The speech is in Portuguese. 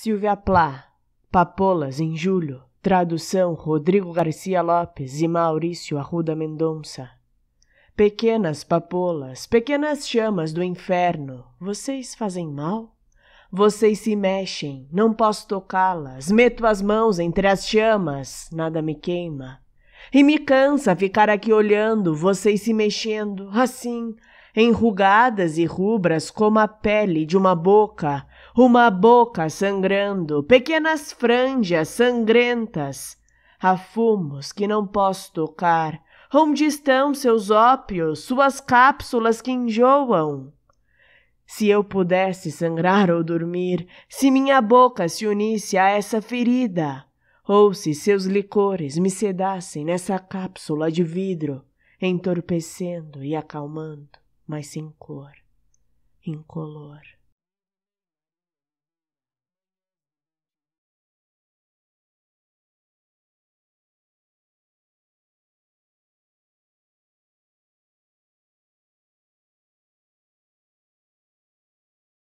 Silvia Plá, Papolas em Julho, tradução Rodrigo Garcia Lopes e Maurício Arruda Mendonça. Pequenas papolas, pequenas chamas do inferno, vocês fazem mal? Vocês se mexem, não posso tocá-las, meto as mãos entre as chamas, nada me queima. E me cansa ficar aqui olhando vocês se mexendo, assim, enrugadas e rubras como a pele de uma boca, uma boca sangrando, pequenas franjas sangrentas. Há fumos que não posso tocar. Onde estão seus ópios, suas cápsulas que enjoam? Se eu pudesse sangrar ou dormir, se minha boca se unisse a essa ferida, ou se seus licores me sedassem nessa cápsula de vidro, entorpecendo e acalmando, mas sem cor, incolor.